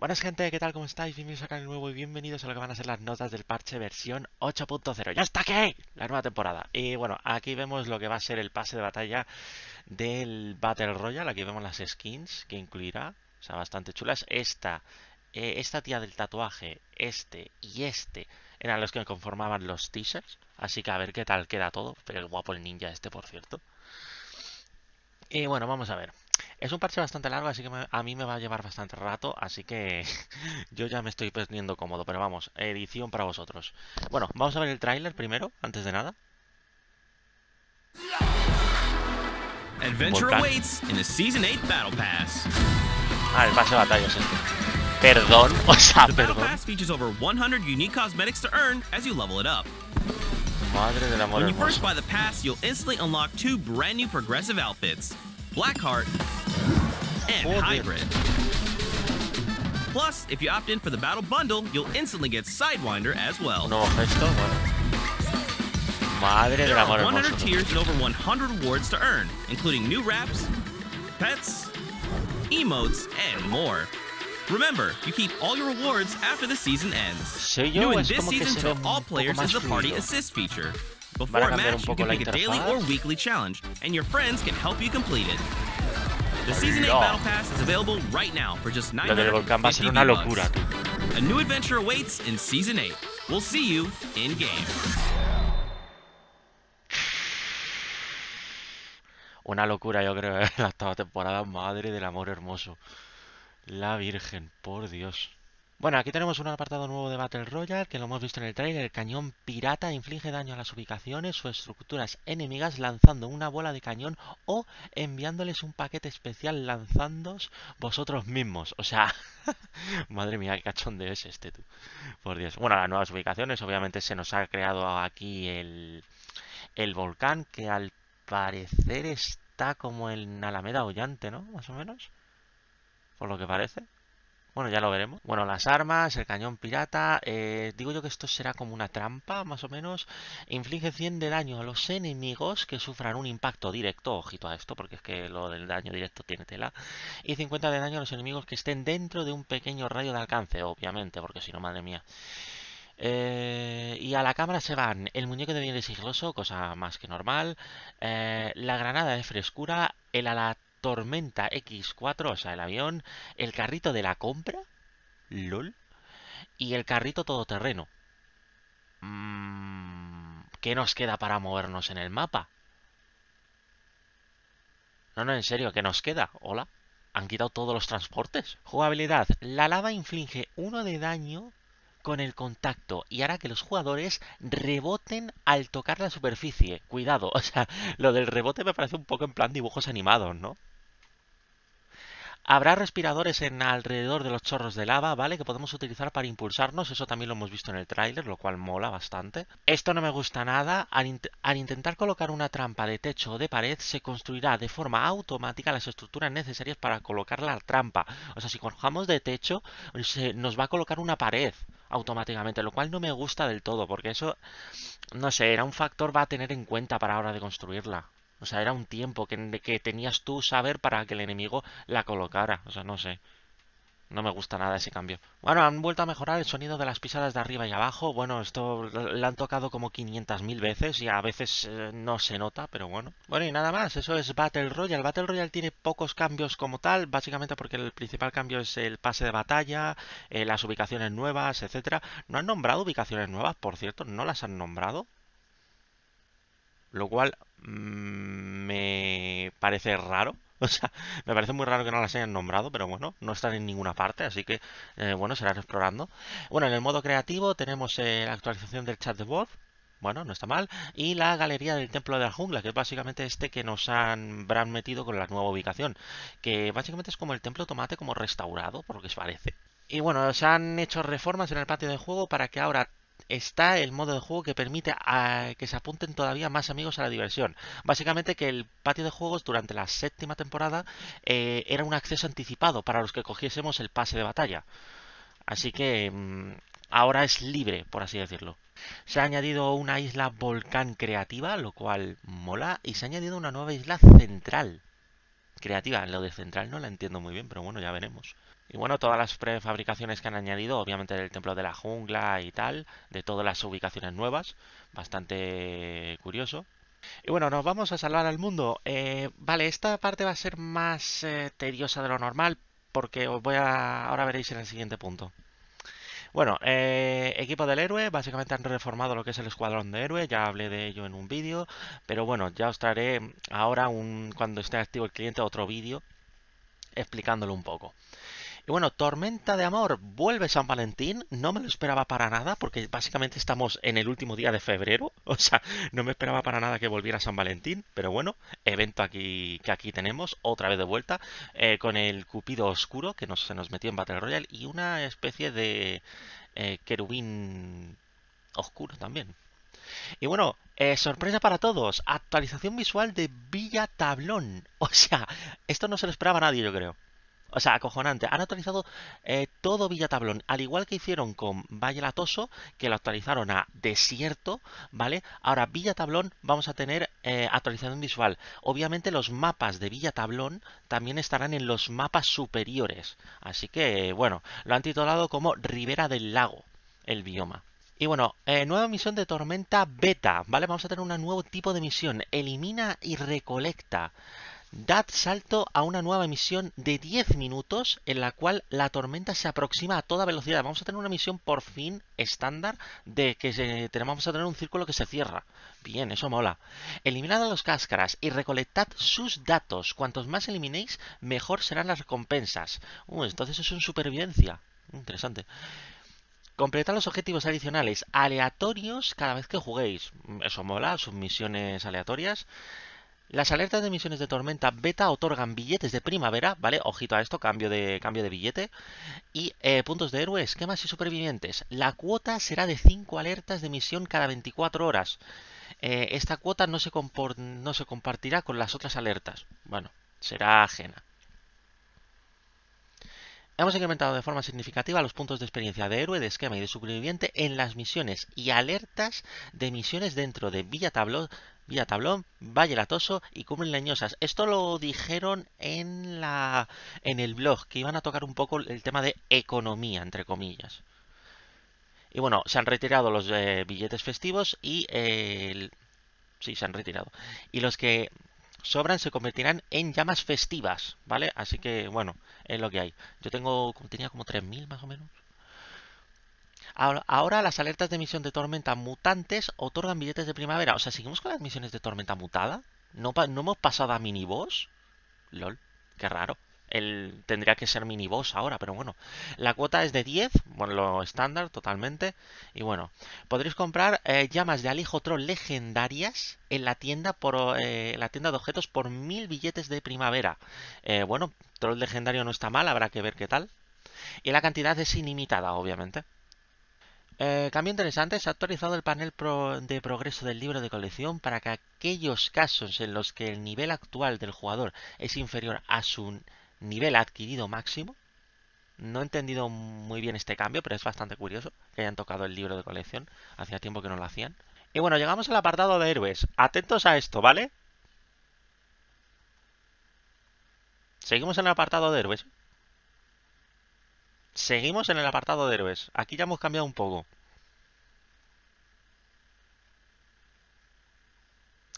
Buenas gente, ¿qué tal? ¿Cómo estáis? Bienvenidos acá de nuevo y bienvenidos a lo que van a ser las notas del parche versión 8.0. ¡Ya está aquí! La nueva temporada. Y bueno, aquí vemos lo que va a ser el pase de batalla del Battle Royale. Aquí vemos las skins que incluirá. O sea, bastante chulas. Esta, eh, esta tía del tatuaje, este y este eran los que conformaban los teasers. Así que a ver qué tal queda todo. Pero el guapo el ninja este, por cierto. Y bueno, vamos a ver. Es un parche bastante largo, así que a mí me va a llevar bastante rato, así que yo ya me estoy poniendo cómodo, pero vamos, edición para vosotros. Bueno, vamos a ver el tráiler primero, antes de nada. Adventure awaits in the Season 8 Battle Pass. Ah, el pase de batallas Perdón, o sea, the perdón. Battle Pass features over 100 unique cosmetics to earn as you level it up. Madre When you first buy the pass, you'll instantly unlock two brand new progressive outfits. Blackheart and hybrid. Plus, if you opt in for the battle bundle, you'll instantly get Sidewinder as well. No, Madre there are 100 hermoso. tiers and over 100 rewards to earn, including new wraps, pets, emotes, and more. Remember, you keep all your rewards after the season ends. New in this season to all players is the party assist feature. Before a match, you can pick a daily or weekly challenge, and your friends can help you complete it. The Season 8 Battle Pass is available right now for just Lo del volcán va a una locura, A new adventure awaits in Season 8. We'll see you in game. Una locura, yo creo, ¿eh? la octava temporada, madre del amor hermoso. La Virgen, por Dios. Bueno, aquí tenemos un apartado nuevo de Battle Royale que lo hemos visto en el trailer. El cañón pirata inflige daño a las ubicaciones o estructuras enemigas lanzando una bola de cañón o enviándoles un paquete especial lanzándos vosotros mismos. O sea, madre mía, qué cachondeo es este tú. Por Dios. Bueno, las nuevas ubicaciones, obviamente se nos ha creado aquí el, el volcán que al parecer está como en Alameda Ollante, ¿no? Más o menos. Por lo que parece. Bueno, ya lo veremos. Bueno, las armas, el cañón pirata. Eh, digo yo que esto será como una trampa, más o menos. Inflige 100 de daño a los enemigos que sufran un impacto directo. Ojito a esto, porque es que lo del daño directo tiene tela. Y 50 de daño a los enemigos que estén dentro de un pequeño radio de alcance, obviamente, porque si no, madre mía. Eh, y a la cámara se van el muñeco de bien sigiloso, cosa más que normal, eh, la granada de frescura, el ala Tormenta X4, o sea, el avión, el carrito de la compra, LOL, y el carrito todoterreno. Mmm. ¿Qué nos queda para movernos en el mapa? No, no, en serio, ¿qué nos queda? Hola. ¿Han quitado todos los transportes? Jugabilidad. La lava inflige uno de daño con el contacto y hará que los jugadores reboten al tocar la superficie. Cuidado, o sea, lo del rebote me parece un poco en plan dibujos animados, ¿no? Habrá respiradores en alrededor de los chorros de lava, ¿vale? Que podemos utilizar para impulsarnos. Eso también lo hemos visto en el tráiler, lo cual mola bastante. Esto no me gusta nada. Al, intentar colocar una trampa de techo o de pared, se construirá de forma automática las estructuras necesarias para colocar la trampa. O sea, si colocamos de techo, se nos va a colocar una pared automáticamente, lo cual no me gusta del todo, porque eso, no sé, era un factor va a tener en cuenta para la hora de construirla. O sea, era un tiempo que, tenías tú saber para que el enemigo la colocara. O sea, no sé. No me gusta nada ese cambio. Bueno, han vuelto a mejorar el sonido de las pisadas de arriba y abajo. Bueno, esto la han tocado como 500.000 veces y a veces eh, no se nota, pero bueno. Bueno, y nada más, eso es Battle Royale. Battle Royale tiene pocos cambios como tal, básicamente porque el principal cambio es el pase de batalla, eh, las ubicaciones nuevas, etcétera. No han nombrado ubicaciones nuevas, por cierto, no las han nombrado. Lo cual mm, me parece raro. O sea, me parece muy raro que no las hayan nombrado, pero bueno, no están en ninguna parte, así que eh, bueno, serán explorando. Bueno, en el modo creativo tenemos eh, la actualización del chat de voz, bueno, no está mal. Y la galería del Templo de la Jungla, que es básicamente este que nos han, metido con la nueva ubicación. Que básicamente es como el Templo Tomate, como restaurado, por lo que os parece. Y bueno, se han hecho reformas en el patio de juego para que ahora está el modo de juego que permite a que se apunten todavía más amigos a la diversión. Básicamente que el patio de juegos durante la séptima temporada eh, era un acceso anticipado para los que cogiésemos el pase de batalla. Así que mm, ahora es libre, por así decirlo. Se ha añadido una isla volcán creativa, lo cual mola, y se ha añadido una nueva isla central creativa. Lo de central no la entiendo muy bien, pero bueno, ya veremos. Y bueno, todas las prefabricaciones que han añadido, obviamente el templo de la jungla y tal, de todas las ubicaciones nuevas, bastante curioso. Y bueno, nos vamos a salvar al mundo. Eh, vale, esta parte va a ser más eh, tediosa de lo normal, porque os voy a... ahora veréis en el siguiente punto. Bueno, eh, equipo del héroe, básicamente han reformado lo que es el escuadrón de héroe, ya hablé de ello en un vídeo, pero bueno, ya os traeré ahora, un, cuando esté activo el cliente, otro vídeo explicándolo un poco. Y bueno, Tormenta de Amor, vuelve San Valentín, no me lo esperaba para nada, porque básicamente estamos en el último día de febrero, o sea, no me esperaba para nada que volviera San Valentín, pero bueno, evento aquí que aquí tenemos, otra vez de vuelta, eh, con el Cupido Oscuro, que se nos metió en Battle Royale, y una especie de eh, querubín oscuro también. Y bueno, eh, sorpresa para todos, actualización visual de Villa Tablón. O sea, esto no se lo esperaba nadie, yo creo. O sea, acojonante. Han actualizado eh, todo Villa Tablón, Al igual que hicieron con Valle Latoso, que lo actualizaron a desierto, ¿vale? Ahora Tablón vamos a tener eh, actualización visual. Obviamente los mapas de Villa Tablón también estarán en los mapas superiores. Así que, bueno, lo han titulado como Ribera del Lago, el bioma. Y bueno, eh, nueva misión de tormenta beta, ¿vale? Vamos a tener un nuevo tipo de misión, elimina y recolecta. Dad salto a una nueva misión de 10 minutos en la cual la tormenta se aproxima a toda velocidad. Vamos a tener una misión por fin estándar de que tenemos, vamos a tener un círculo que se cierra. Bien, eso mola. Eliminad a los cáscaras y recolectad sus datos. Cuantos más eliminéis, mejor serán las recompensas. Uh, entonces eso es un supervivencia. Interesante. Completad los objetivos adicionales aleatorios cada vez que juguéis. Eso mola, sus misiones aleatorias. Las alertas de misiones de tormenta beta otorgan billetes de primavera, ¿vale? Ojito a esto, cambio de, cambio de billete. Y eh, puntos de héroe, esquemas y supervivientes. La cuota será de 5 alertas de misión cada 24 horas. Eh, esta cuota no se, compartirá con las otras alertas. Bueno, será ajena. Hemos incrementado de forma significativa los puntos de experiencia de héroe, de esquema y de superviviente en las misiones y alertas de misiones dentro de Villa Tablón, Tablón, Valle Latoso y cumen Leñosas. Esto lo dijeron en la en el blog, que iban a tocar un poco el tema de economía, entre comillas. Y bueno, se han retirado los eh, billetes festivos y eh, el... sí, se han retirado. Y los que sobran se convertirán en llamas festivas, ¿vale? Así que bueno, es lo que hay. Yo tengo tenía como 3000 más o menos. Ahora las alertas de emisión de tormenta mutantes otorgan billetes de primavera. O sea, ¿seguimos con las misiones de tormenta mutada? ¿No, no hemos pasado a miniboss? LOL, qué raro. El, tendría que ser miniboss ahora, pero bueno. La cuota es de 10, bueno, lo estándar totalmente. Y bueno, podréis comprar eh, llamas de Alijo Troll legendarias en la tienda por eh, la tienda de objetos por mil billetes de primavera. Eh, bueno, Troll legendario no está mal, habrá que ver qué tal. Y la cantidad es inimitada, obviamente. Eh, cambio interesante, se ha actualizado el panel de progreso del libro de colección para que aquellos casos en los que el nivel actual del jugador es inferior a su nivel adquirido máximo, no he entendido muy bien este cambio, pero es bastante curioso que hayan tocado el libro de colección, hacía tiempo que no lo hacían. Y bueno, llegamos al apartado de héroes, atentos a esto, ¿vale? Seguimos en el apartado de héroes. Seguimos en el apartado de héroes. Aquí ya hemos cambiado un poco.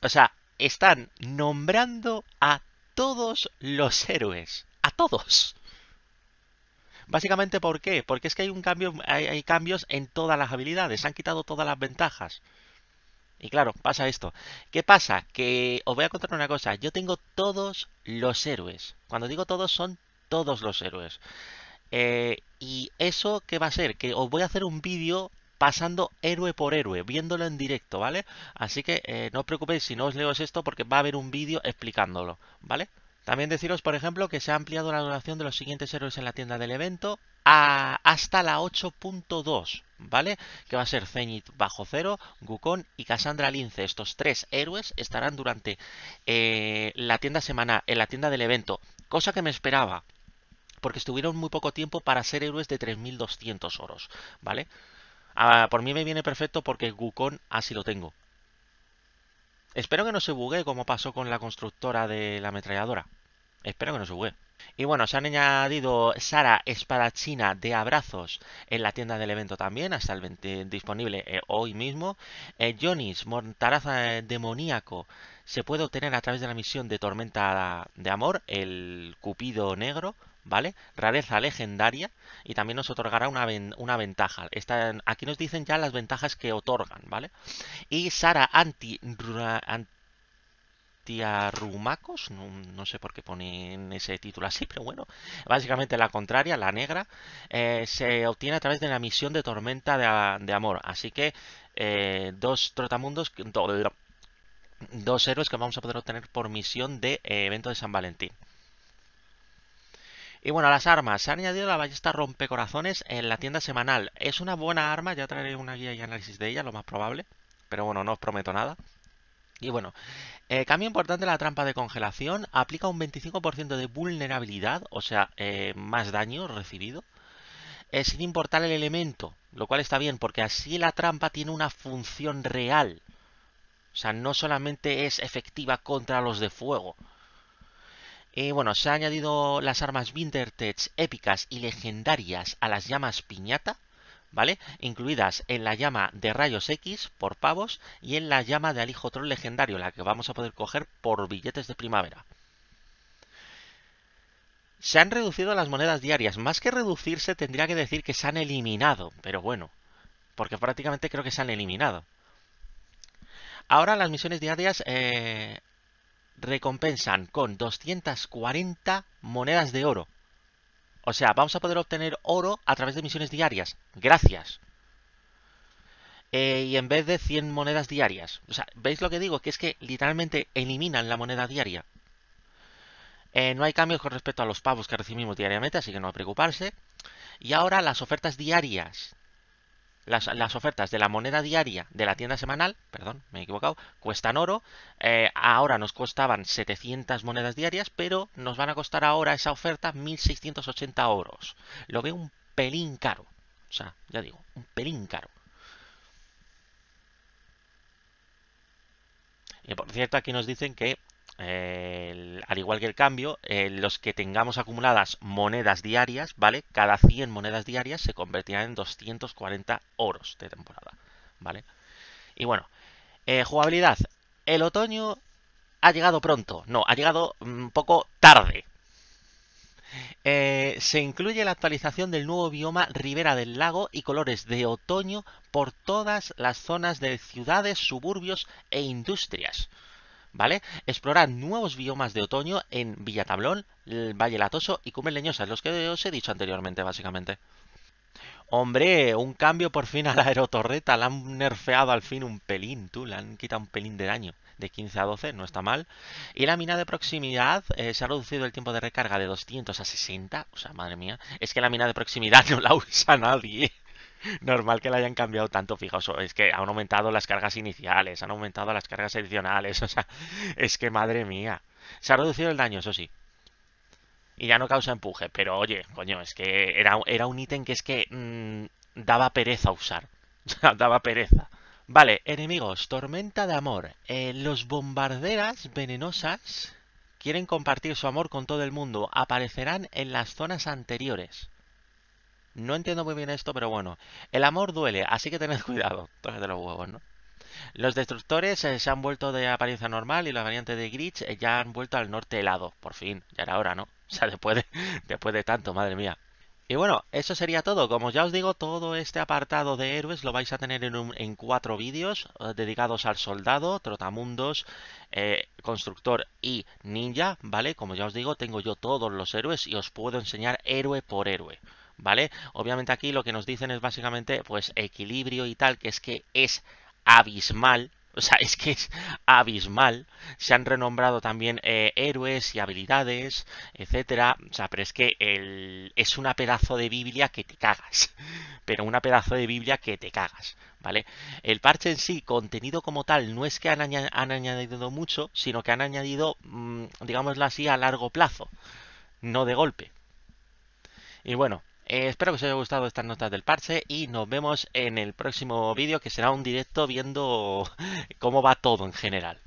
O sea, están nombrando a todos los héroes. A todos. Básicamente, ¿por qué? Porque es que hay un cambio, hay, cambios en todas las habilidades, han quitado todas las ventajas. Y claro, pasa esto. ¿Qué pasa? Que os voy a contar una cosa. Yo tengo todos los héroes. Cuando digo todos, son todos los héroes. Eh, ¿Y eso qué va a ser? Que os voy a hacer un vídeo pasando héroe por héroe, viéndolo en directo, ¿vale? Así que eh, no os preocupéis si no os leo esto porque va a haber un vídeo explicándolo, ¿vale? También deciros, por ejemplo, que se ha ampliado la duración de los siguientes héroes en la tienda del evento a hasta la 8.2, ¿vale? Que va a ser Zenith bajo cero, Gukon y Cassandra Lince. Estos tres héroes estarán durante eh, la tienda semana, en la tienda del evento, cosa que me esperaba, porque estuvieron muy poco tiempo para ser héroes de 3200 oros, ¿vale? Ah, por mí me viene perfecto porque Gukon así lo tengo. Espero que no se bugue como pasó con la constructora de la ametralladora. Espero que no se bugue. Y bueno, se han añadido Sara Espadachina de Abrazos en la tienda del evento también, hasta el disponible eh, hoy mismo. Eh, Jonis, Mortaraza eh, Demoníaco, se puede obtener a través de la misión de Tormenta de Amor, el Cupido Negro. ¿vale? Rareza legendaria y también nos otorgará una, una ventaja. aquí nos dicen ya las ventajas que otorgan, ¿vale? Y Sara anti... no, no sé por qué ponen ese título así, pero bueno, básicamente la contraria, la negra, eh, se obtiene a través de la misión de Tormenta de, Amor. Así que eh, dos trotamundos, dos héroes que vamos a poder obtener por misión de eh, evento de San Valentín. Y bueno, las armas. Se ha añadido la ballesta rompecorazones en la tienda semanal. Es una buena arma, ya traeré una guía y análisis de ella, lo más probable. Pero bueno, no os prometo nada. Y bueno, eh, cambio importante la trampa de congelación. Aplica un 25% de vulnerabilidad, o sea, eh, más daño recibido, eh, sin importar el elemento. Lo cual está bien, porque así la trampa tiene una función real. O sea, no solamente es efectiva contra los de fuego, y eh, bueno, se han añadido las armas Wintertech épicas y legendarias a las llamas piñata, ¿vale? Incluidas en la llama de rayos X por pavos y en la llama de troll legendario, la que vamos a poder coger por billetes de primavera. Se han reducido las monedas diarias. Más que reducirse, tendría que decir que se han eliminado, pero bueno, porque prácticamente creo que se han eliminado. Ahora las misiones diarias eh, recompensan con 240 monedas de oro. O sea, vamos a poder obtener oro a través de misiones diarias. Gracias. Eh, y en vez de 100 monedas diarias. O sea, ¿veis lo que digo? Que es que literalmente eliminan la moneda diaria. Eh, no hay cambios con respecto a los pavos que recibimos diariamente, así que no preocuparse. Y ahora las ofertas diarias las, ofertas de la moneda diaria de la tienda semanal, perdón, me he equivocado, cuestan oro. Eh, ahora nos costaban 700 monedas diarias, pero nos van a costar ahora esa oferta 1680 oros. Lo veo un pelín caro. O sea, ya digo, un pelín caro. Y por cierto, aquí nos dicen que al igual que el cambio, eh, los que tengamos acumuladas monedas diarias, ¿vale? Cada 100 monedas diarias se convertirán en 240 oros de temporada, ¿vale? Y bueno, eh, jugabilidad. El otoño ha llegado pronto, no, ha llegado un mm, poco tarde. Eh, se incluye la actualización del nuevo bioma Ribera del Lago y colores de otoño por todas las zonas de ciudades, suburbios e industrias. ¿vale? Explorar nuevos biomas de otoño en Villa Tablón, Valle Latoso y Cumbres Leñosas, los que os he dicho anteriormente, básicamente. Hombre, un cambio por fin a la aerotorreta, la han nerfeado al fin un pelín, tú, le han quitado un pelín de daño de 15 a 12, no está mal. Y la mina de proximidad, eh, se ha reducido el tiempo de recarga de 200 a 60. O sea, madre mía, es que la mina de proximidad no la usa nadie normal que la hayan cambiado tanto, fijaos, es que han aumentado las cargas iniciales, han aumentado las cargas adicionales, o sea, es que madre mía. Se ha reducido el daño, eso sí. Y ya no causa empuje, pero oye, coño, es que era, un ítem que es que mm, daba pereza usar. daba pereza. Vale, enemigos, tormenta de amor. Eh, los bombarderas venenosas quieren compartir su amor con todo el mundo. Aparecerán en las zonas anteriores. No entiendo muy bien esto, pero bueno. El amor duele, así que tened cuidado. de los huevos, ¿no? Los destructores eh, se han vuelto de apariencia normal y la variante de Gritch eh, ya han vuelto al norte helado, por fin, ya era hora, ¿no? O sea, después de, tanto, madre mía. Y bueno, eso sería todo. Como ya os digo, todo este apartado de héroes lo vais a tener en, cuatro vídeos eh, dedicados al soldado, trotamundos, constructor y ninja, ¿vale? Como ya os digo, tengo yo todos los héroes y os puedo enseñar héroe por héroe. ¿vale? Obviamente aquí lo que nos dicen es básicamente, pues, equilibrio y tal, que es que es abismal, o sea, es que es abismal. Se han renombrado también eh, héroes y habilidades, etcétera. O sea, pero es que es una pedazo de Biblia que te cagas. Pero una pedazo de Biblia que te cagas, ¿vale? El parche en sí, contenido como tal, no es que han, añadido mucho, sino que han añadido, mm, digámoslo así, a largo plazo, no de golpe. Y bueno, eh, espero que os haya gustado estas notas del parche y nos vemos en el próximo vídeo que será un directo viendo cómo va todo en general.